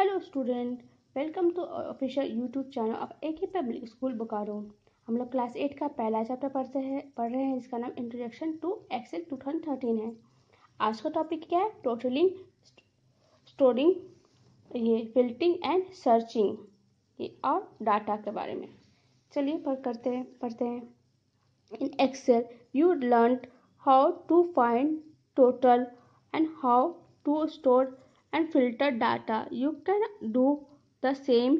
Hello student welcome to official YouTube channel of A K public school Bokaro हम लोग class eight का पहला chapter पढ़ते हैं पढ़ रहे हैं जिसका नाम introduction to Excel two thousand thirteen है आज का टॉपिक क्या है टोटलिंग स्टोरिंग ये फिल्टिंग एंड सर्चिंग ये और डाटा के बारे में चलिए पढ़ करते हैं पढ़ते हैं in Excel you learn how to find total and how to store and filter data you can do the same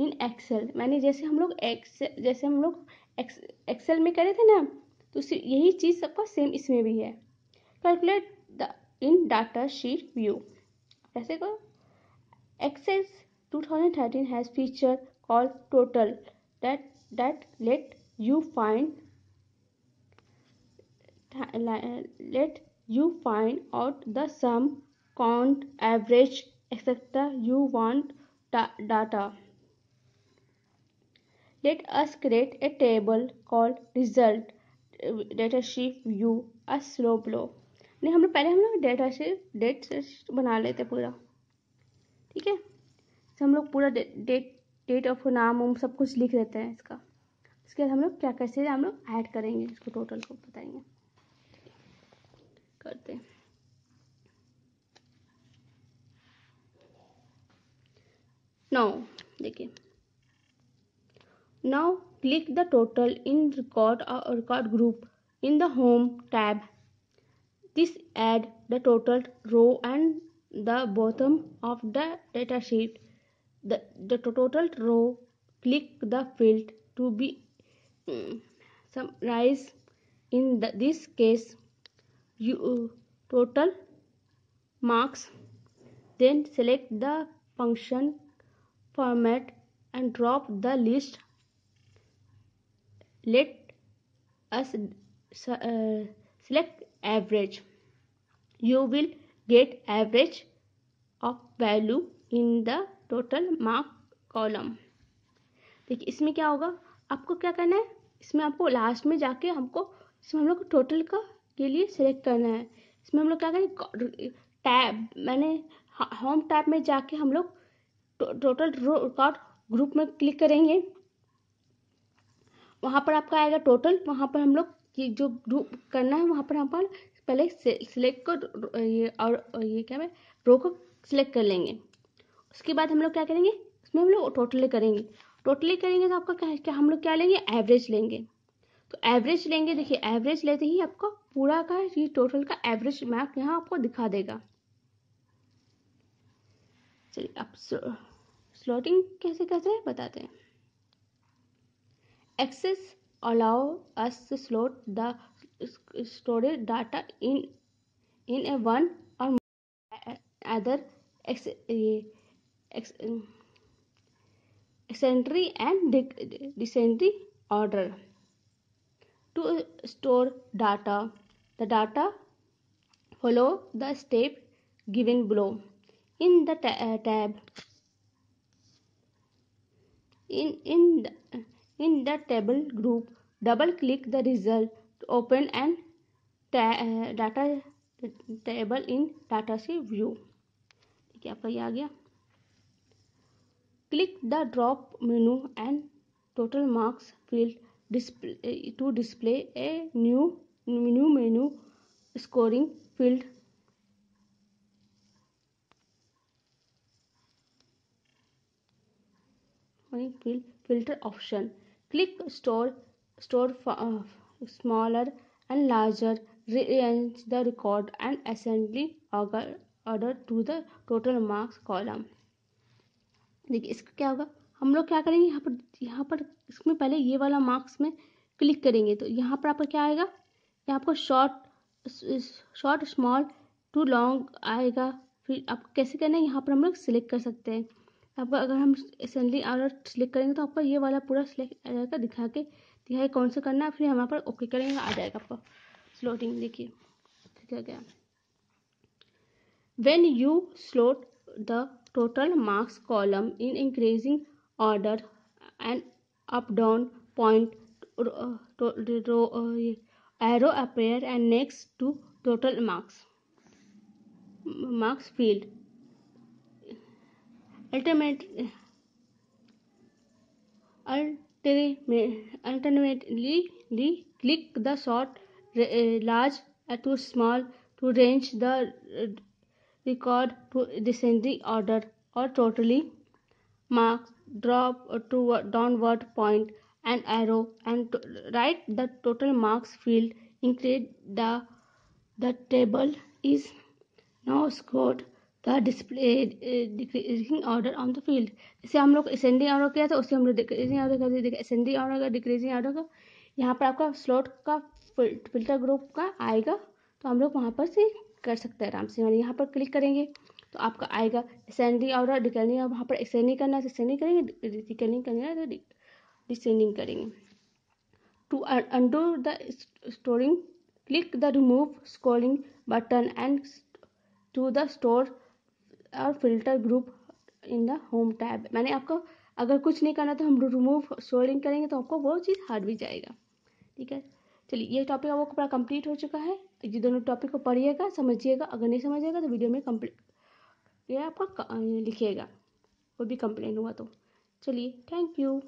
in Excel मैंने जैसे हम लोग एक्सेल जैसे हम लोग एक्सेल में करे थे ना तो यही चीज़ सबका सेम इसमें भी है calculate the in data sheet view कैसे two thousand 2013 has feature call total date date let you find let you find out the sum count, average, etc. You want da data. Let us create a table called result data sheet view a slow blow. नहीं हम लोग पहले हम लोग data sheet date बना लेते पूरा ठीक है तो हम लोग पूरा डेट डेट ऑफ नाम उम सब कुछ लिख लेते हैं इसका उसके बाद हम लोग क्या कैसे हम लोग ऐड करेंगे इसको टोटल को बताएंगे करते हैं now देखिए now click the total in record or uh, record group in the home tab this add the total row and the bottom of the sheet. the, the total row click the field to be um, summarized in the, this case you uh, total marks then select the function format and drop the list let us uh, select average you will get average of value in the total mark column देखिए इसमें क्या होगा आपको क्या करना है इसमें आपको लास्ट में जाके हमको इसमें हम लोग टोटल का के लिए सेलेक्ट करना है इसमें हम लोग क्या करें टैब मैंने होम टैब में जाके हम लोग टोटल रिकॉर्ड ग्रुप में क्लिक करेंगे वहाँ पर आपका आएगा टोटल वहाँ पर हम लोग जो ग्रुप करना है वहाँ पर हम पर पहले सिलेक्ट को ये और ये क्या है रो को सिलेक्ट कर लेंगे उसके बाद हम लोग क्या करेंगे उसमें हम लोग टोटल करेंगे टोटली करेंगे तो आपका क्या, क्या हम लोग क्या लेंगे एवरेज लेंगे तो एवरेज लेंगे देखिए एवरेज लेते ही आपको पूरा का ये टोटल का एवरेज मैप यहाँ आपको दिखा देगा चलिए आप स्लॉटिंग कैसे करते हैं बताते हैं Access allow us slot the storage data in in A one और अदर एक्सेंट्री and descending order to store data the data follow the step given below in the tab In, in, the, in the table group, double-click the result to open and uh, data table in data sheet view. ठीक है आपका ये आ गया click the drop menu and total marks field display to display a new new menu scoring field filter option click store store for uh, smaller and larger rearrange the record and assembly order order to the total marks देखिए इसका क्या होगा हम लोग क्या करेंगे यहाँ पर यहाँ पर इसमें पहले ये वाला मार्क्स में क्लिक करेंगे तो यहाँ पर आपका क्या आएगा यहाँ आपको short short small to long आएगा फिर आपको कैसे करना है यहाँ पर हम लोग सिलेक्ट कर सकते हैं अब अगर हम असेंडिंग ऑर्डर सिलेक्ट करेंगे तो आपको ये वाला पूरा सिलेक्ट आ जाएगा दिखा के दिखाई कौन सा करना है फिर हमारे पर ओके करेंगे आ जाएगा आपका स्लोटिंग देखिए ठीक है क्या when you slot the total marks column in increasing order and up down point arrow appear and next to total marks marks field Ultimately, click the sort uh, large uh, to small to range the uh, record to descending order or totally mark drop to downward point and arrow and write the total marks field include the the table is now scored the display decreasing order on the field जैसे हम लोग ascending order किया था उसे हम लोग decreasing order कर दिए असेंडिंग ऑर्डर का डिक्रीजिंग ऑर्डर का यहाँ पर आपका स्लॉट का फिल्टर ग्रुप का आएगा तो हम लोग वहाँ पर से कर सकते हैं आराम से यानी यहाँ पर क्लिक करेंगे तो आपका आएगा असेंडिंग ऑर्डर डिक्रीजिंग ऑर्डर वहाँ पर एक्सेंडिंग करना है असेंडिंग करेंगे डिक्रीजिंग करना है तो डिसेंडिंग करेंगे to undo the storing click the remove sorting button and to the store और filter group in the home tab मैंने आपको अगर कुछ नहीं करना तो हम रिमूव सोल्डिंग करेंगे तो आपको वो चीज़ हट भी जाएगा ठीक है चलिए ये टॉपिक आपको पूरा कंप्लीट हो चुका है ये दोनों टॉपिक को पढ़िएगा समझिएगा अगर नहीं समझिएगा तो वीडियो में कंप्लीट ये आपका लिखिएगा कोई भी कंप्लेन हुआ तो चलिए थैंक यू